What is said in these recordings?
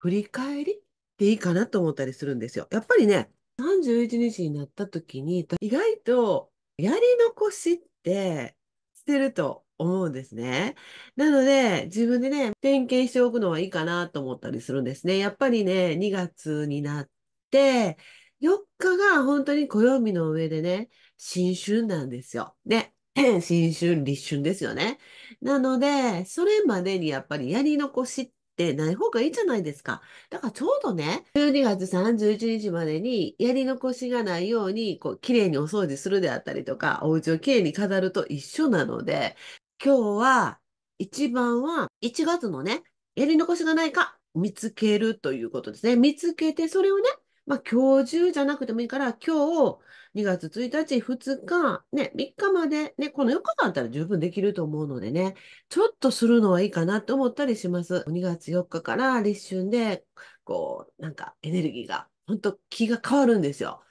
振り返りっていいかなと思ったりするんですよ。やっぱりね、31日になった時に、意外とやり残しって捨てると思うんですね。なので、自分でね、点検しておくのはいいかなと思ったりするんですね。やっぱりね、2月になって、4日が本当に暦の上でね、新春なんですよ。ね。新春、立春ですよね。なので、それまでにやっぱりやり残しってってない方がいいじゃないですか。だからちょうどね、12月31日までにやり残しがないように、こう、綺麗にお掃除するであったりとか、お家を綺麗に飾ると一緒なので、今日は、一番は、1月のね、やり残しがないか見つけるということですね。見つけて、それをね、まあ、今日中じゃなくてもいいから、今日、2月1日、2日、ね、3日まで、ね、この4日間あったら十分できると思うのでね、ちょっとするのはいいかなと思ったりします。2月4日から立春で、こう、なんかエネルギーが、本当気が変わるんですよ。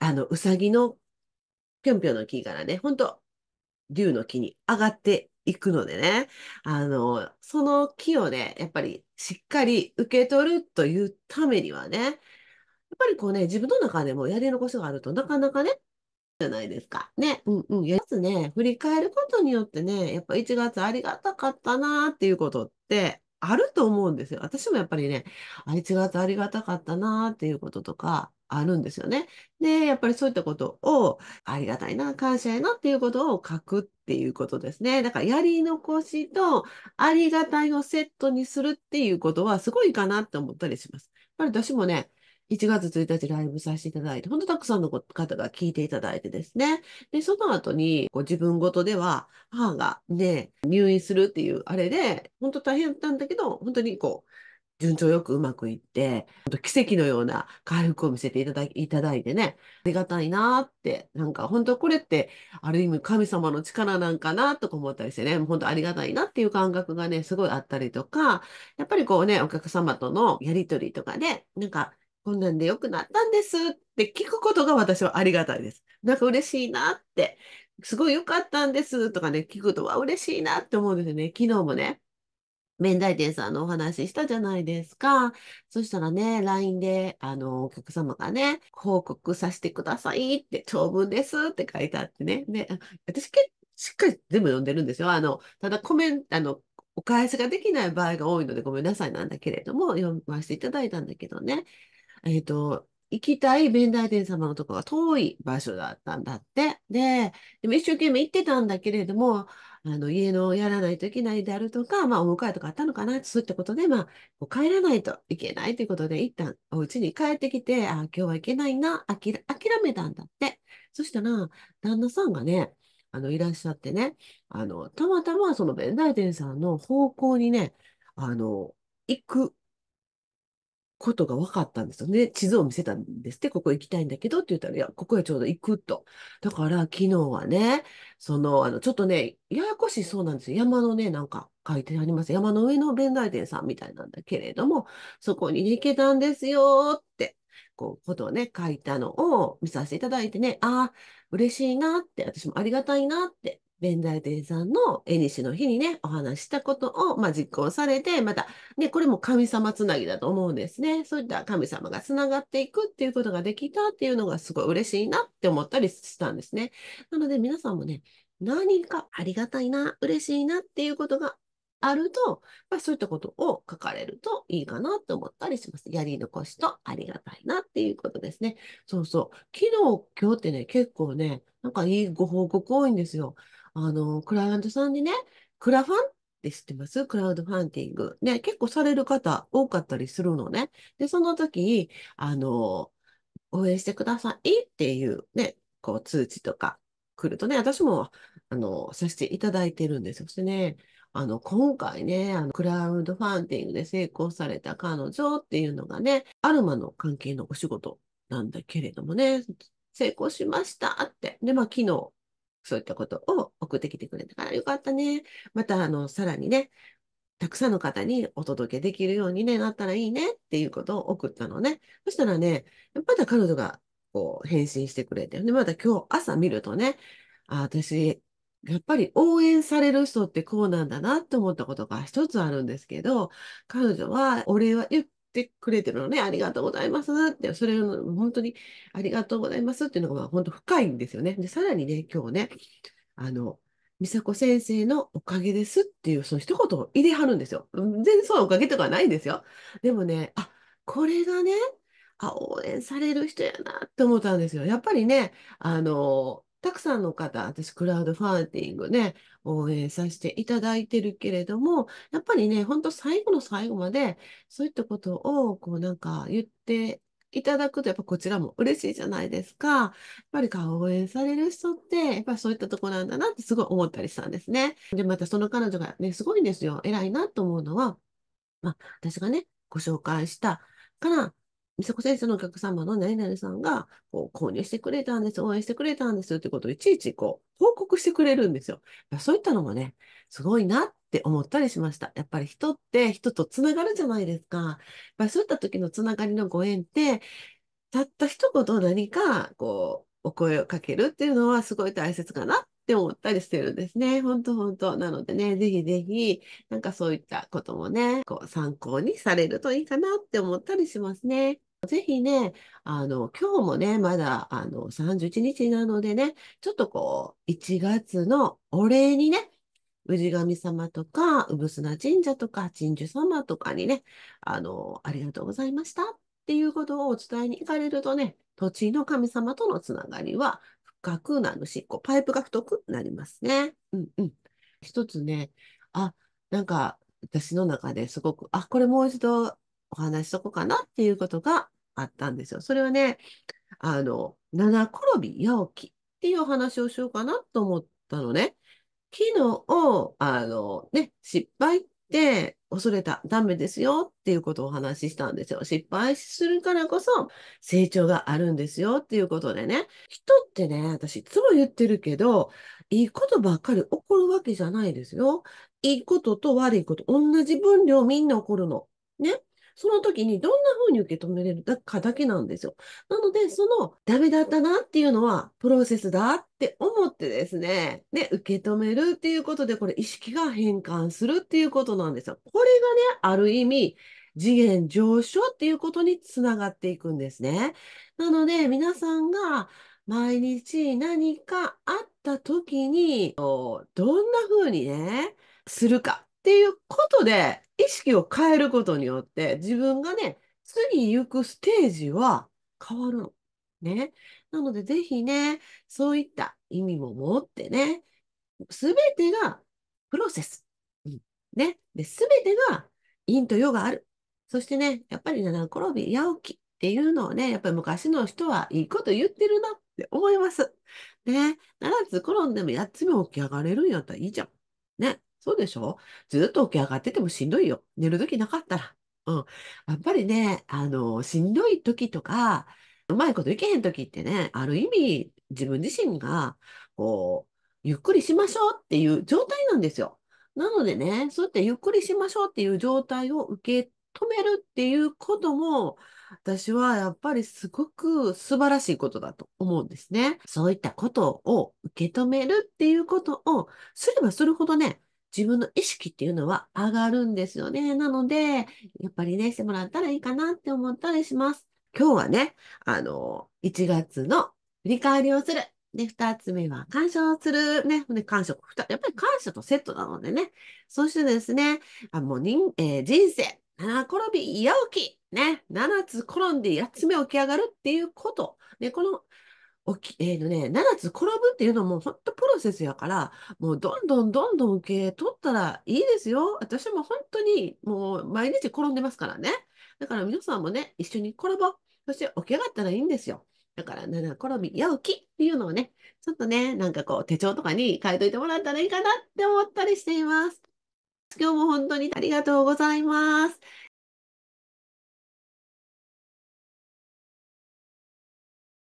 あの、うさぎのぴょんぴょんの木からね、本当竜の木に上がっていくのでね、あの、その木をね、やっぱりしっかり受け取るというためにはね、っぱりこうね、自分の中でもやり残しがあるとなかなかね、じゃないですか。ね、うんうん。やつね、振り返ることによってね、やっぱ1月ありがたかったなっていうことってあると思うんですよ。私もやっぱりね、あ1月ありがたかったなっていうこととか、あるんですよね。で、やっぱりそういったことを、ありがたいな、感謝やなっていうことを書くっていうことですね。だから、やり残しとありがたいをセットにするっていうことは、すごいかなって思ったりします。やっぱり私もね、1月1日ライブさせていただいて、本当たくさんの方が聞いていただいてですね。で、その後に、こう自分ごとでは、母がね、入院するっていうあれで、本当大変だったんだけど、本当にこう、順調よくうまくいって、奇跡のような回復を見せていただいたいてね、ありがたいなって、なんか本当これって、ある意味神様の力なんかなとか思ったりしてね、本当ありがたいなっていう感覚がね、すごいあったりとか、やっぱりこうね、お客様とのやりとりとかで、なんかこんなんで良くなったんですって聞くことが私はありがたいです。なんか嬉しいなって、すごい良かったんですとかね、聞くと、わ、嬉しいなって思うんですよね。昨日もね、面代店さんのお話ししたじゃないですか。そしたらね、LINE で、あの、お客様がね、報告させてくださいって、長文ですって書いてあってね。で、私結構しっかり全部読んでるんですよ。あの、ただコメント、あの、お返しができない場合が多いのでごめんなさいなんだけれども、読ませていただいたんだけどね。えっ、ー、と、行きたい弁大天様のとこが遠い場所だったんだって。で、でも一生懸命行ってたんだけれども、あの、家のやらないといけないであるとか、まあ、お迎えとかあったのかな、そういったことで、まあ、帰らないといけないということで、一旦お家に帰ってきて、あ、今日はいけないな、あきら諦めたんだって。そしたら、旦那さんがね、あの、いらっしゃってね、あの、たまたまその弁大天さんの方向にね、あの、行くことが分かったんですよね。地図を見せたんですって、ここ行きたいんだけどって言ったら、いや、ここへちょうど行くと。だから、昨日はね、その、あの、ちょっとね、ややこしそうなんですよ。山のね、なんか書いてあります。山の上の弁財天さんみたいなんだけれども、そこに行けたんですよって、こう、ことをね、書いたのを見させていただいてね、ああ、嬉しいなって、私もありがたいなって弁財天さんの縁日の日にね、お話したことを、まあ、実行されて、また、ね、これも神様つなぎだと思うんですね。そういった神様がつながっていくっていうことができたっていうのがすごい嬉しいなって思ったりしたんですね。なので皆さんもね、何かありがたいな、嬉しいなっていうことがあると、まあ、そういったことを書かれるといいかなと思ったりします。やり残しとありがたいなっていうことですね。そうそう。昨日、今日ってね、結構ね、なんかいいご報告多いんですよ。あの、クライアントさんにね、クラファンって知ってますクラウドファンティング。ね、結構される方多かったりするのね。で、その時あの、応援してくださいっていうね、こう通知とか来るとね、私も、あの、させていただいてるんですよ。そしてね、あの、今回ね、あの、クラウドファンティングで成功された彼女っていうのがね、アルマの関係のお仕事なんだけれどもね、成功しましたって。で、まあ、昨日そういったことを送ってきてくれたからよかったね。また、あの、さらにね、たくさんの方にお届けできるように、ね、なったらいいねっていうことを送ったのね。そしたらね、また彼女がこう返信してくれて、で、また今日朝見るとね、あ、私、やっぱり応援される人ってこうなんだなって思ったことが一つあるんですけど、彼女はお礼は言ってくれてるのね、ありがとうございますって、それを本当にありがとうございますっていうのが本当深いんですよね。で、さらにね、今日ね、あの、美佐子先生のおかげですっていうその一言を入れはるんですよ。全然そのおかげとかないんですよ。でもね、あ、これがね、あ、応援される人やなって思ったんですよ。やっぱりね、あの、たくさんの方、私、クラウドファンディングね、応援させていただいてるけれども、やっぱりね、ほんと最後の最後まで、そういったことを、こうなんか言っていただくと、やっぱこちらも嬉しいじゃないですか。やっぱり顔を応援される人って、やっぱそういったとこなんだなってすごい思ったりしたんですね。で、またその彼女がね、すごいんですよ。偉いなと思うのは、まあ、私がね、ご紹介したから、美佐子先生のお客様の何々さんがこう購入してくれたんです、応援してくれたんですってことをいちいちこう報告してくれるんですよ。そういったのもね、すごいなって思ったりしました。やっぱり人って人とつながるじゃないですか。やっぱりそういった時のつながりのご縁って、たった一言何かこうお声をかけるっていうのはすごい大切かなっって思ったりしてるんですね。ほんとほんと。なのでね、ぜひぜひ、なんかそういったこともね、こう参考にされるといいかなって思ったりしますね。ぜひね、あの、今日もね、まだ、あの、31日なのでね、ちょっとこう、1月のお礼にね、氏神様とか、産な神社とか、鎮守様とかにね、あの、ありがとうございましたっていうことをお伝えに行かれるとね、土地の神様とのつながりは深くなるし、こうパイプが太くなりますね。うんうん。一つね、あ、なんか私の中ですごく、あ、これもう一度お話しとこうかなっていうことがあったんですよ。それはね、あの、七転び八起きっていうお話をしようかなと思ったのね。昨日、あのね、失敗って、恐れた、ダメですよっていうことをお話ししたんですよ。失敗するからこそ成長があるんですよっていうことでね。人ってね、私いつも言ってるけど、いいことばっかり起こるわけじゃないですよ。いいことと悪いこと、同じ分量みんな起こるの。ね。その時にどんな風に受け止めれるかだけなんですよ。なので、そのダメだったなっていうのはプロセスだって思ってですね、で、受け止めるっていうことで、これ意識が変換するっていうことなんですよ。これがね、ある意味、次元上昇っていうことにつながっていくんですね。なので、皆さんが毎日何かあった時に、どんな風にね、するかっていうことで、意識を変えることによって、自分がね、次行くステージは変わるの。ね。なので、ぜひね、そういった意味も持ってね、すべてがプロセス。うん、ね。で、すべてが陰と陽がある。そしてね、やっぱり七転び八起きっていうのをね、やっぱり昔の人はいいこと言ってるなって思います。ね。7つ転んでも8つ目起き上がれるんやったらいいじゃん。ね。そうでしょずっと起き上がっててもしんどいよ。寝る時なかったら。うん。やっぱりね、あの、しんどい時とか、うまいこといけへん時ってね、ある意味、自分自身が、こう、ゆっくりしましょうっていう状態なんですよ。なのでね、そうやってゆっくりしましょうっていう状態を受け止めるっていうことも、私はやっぱりすごく素晴らしいことだと思うんですね。そういったことを受け止めるっていうことをすればするほどね、自分の意識っていうのは上がるんですよね。なので、やっぱりね、してもらったらいいかなって思ったりします。今日はね、あの、1月の振り返りをする。で、2つ目は感謝をする。ね、で感謝、やっぱり感謝とセットなのでね。そしてですね、あもう人,、えー、人生、七転び八起き。ね、7つ転んで8つ目起き上がるっていうこと。ね、この起き、えーのね、7つ転ぶっていうのも本当プロセスやから、もうどんどんどんどん受け取ったらいいですよ。私も本当にもう毎日転んでますからね。だから皆さんもね、一緒に転ぼう。そして起き上がったらいいんですよ。だから、七転び、や起きっていうのをね、ちょっとね、なんかこう手帳とかに書いといてもらったらいいかなって思ったりしています。今日も本当にありがとうございます。